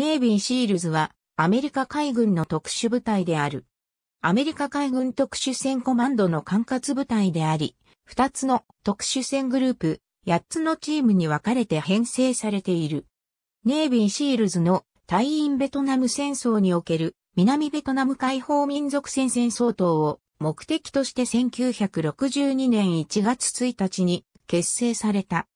ネイビーシールズはアメリカ海軍の特殊部隊である。アメリカ海軍特殊戦コマンドの管轄部隊であり、二つの特殊戦グループ、八つのチームに分かれて編成されている。ネイビーシールズの隊員ベトナム戦争における南ベトナム解放民族戦線相当を目的として1962年1月1日に結成された。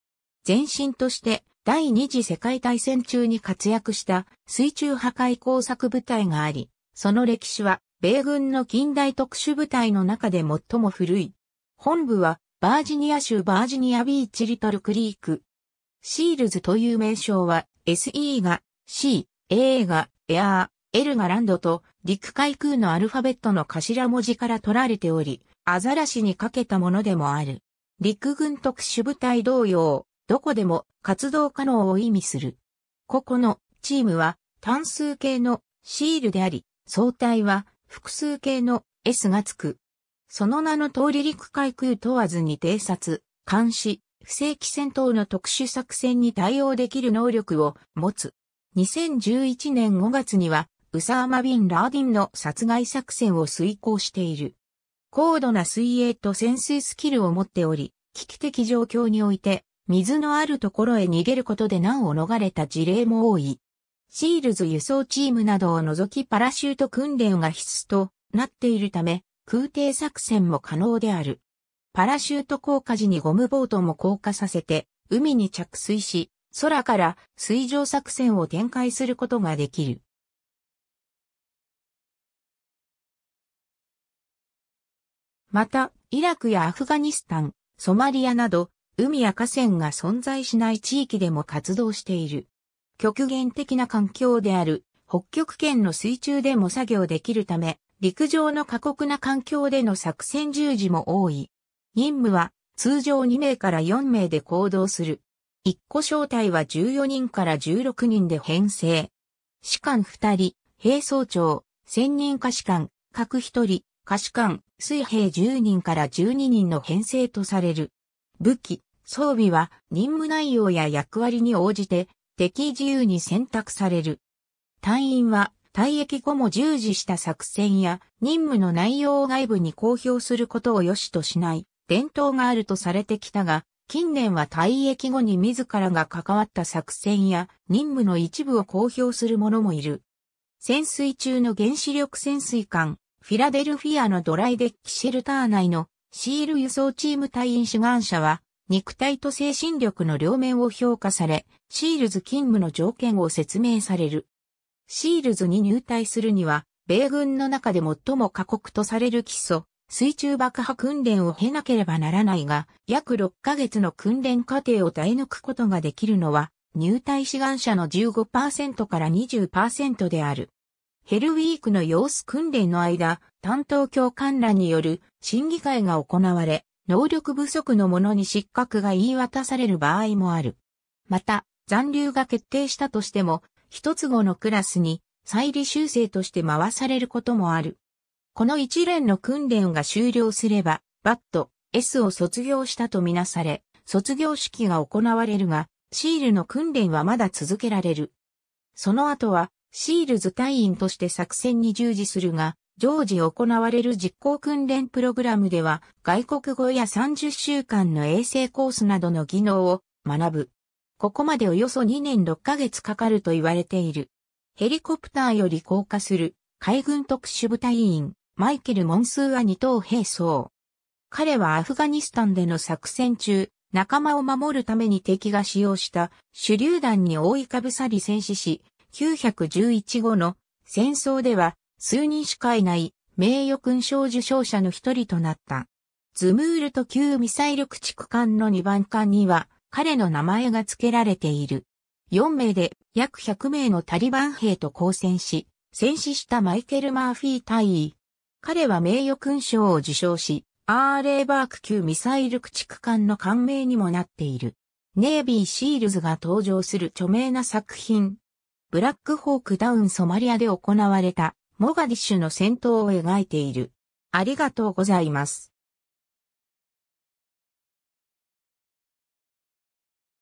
前身として第二次世界大戦中に活躍した水中破壊工作部隊があり、その歴史は米軍の近代特殊部隊の中で最も古い。本部はバージニア州バージニアビーチリトルクリーク。シールズという名称は SE が C、A がエアー、L がランドと陸海空のアルファベットの頭文字から取られており、アザラシにかけたものでもある。陸軍特殊部隊同様、どこでも活動可能を意味する。ここのチームは単数形のシールであり、相対は複数形の S がつく。その名の通り陸海空問わずに偵察、監視、不正規戦闘の特殊作戦に対応できる能力を持つ。2011年5月には、ウサーマ・ビン・ラーディンの殺害作戦を遂行している。高度な水泳と潜水スキルを持っており、危機的状況において水のあるところへ逃げることで難を逃れた事例も多い。シールズ輸送チームなどを除きパラシュート訓練が必須となっているため、空挺作戦も可能である。パラシュート降下時にゴムボートも降下させて、海に着水し、空から水上作戦を展開することができる。また、イラクやアフガニスタン、ソマリアなど、海や河川が存在しない地域でも活動している。極限的な環境である北極圏の水中でも作業できるため、陸上の過酷な環境での作戦従事も多い。任務は通常2名から4名で行動する。1個小隊は14人から16人で編成。士官2人、兵装長、専任下士官、各1人、下士官、水兵10人から12人の編成とされる。武器、装備は任務内容や役割に応じて適自由に選択される。隊員は退役後も従事した作戦や任務の内容を外部に公表することを良しとしない伝統があるとされてきたが、近年は退役後に自らが関わった作戦や任務の一部を公表する者もいる。潜水中の原子力潜水艦、フィラデルフィアのドライデッキシェルター内のシール輸送チーム隊員志願者は、肉体と精神力の両面を評価され、シールズ勤務の条件を説明される。シールズに入隊するには、米軍の中で最も過酷とされる基礎、水中爆破訓練を経なければならないが、約6ヶ月の訓練過程を耐え抜くことができるのは、入隊志願者の15%から20%である。ヘルウィークの様子訓練の間、担当教官らによる審議会が行われ、能力不足の者に失格が言い渡される場合もある。また、残留が決定したとしても、一つ後のクラスに再履修正として回されることもある。この一連の訓練が終了すれば、バット S を卒業したとみなされ、卒業式が行われるが、シールの訓練はまだ続けられる。その後は、シールズ隊員として作戦に従事するが、常時行われる実行訓練プログラムでは、外国語や30週間の衛星コースなどの技能を学ぶ。ここまでおよそ2年6ヶ月かかると言われている。ヘリコプターより降下する海軍特殊部隊員、マイケル・モンスーア2等兵装。彼はアフガニスタンでの作戦中、仲間を守るために敵が使用した手榴弾に覆いかぶさり戦死し、911後の戦争では数人しかいない名誉勲章受章者の一人となった。ズムールと旧ミサイル駆逐艦の2番艦には彼の名前が付けられている。4名で約100名のタリバン兵と交戦し、戦死したマイケル・マーフィー大尉。彼は名誉勲章を受章し、アーレーバーク級ミサイル駆逐艦の艦名にもなっている。ネイビー・シールズが登場する著名な作品、ブラックホークダウンソマリアで行われたモガディッシュの戦闘を描いている。ありがとうございます。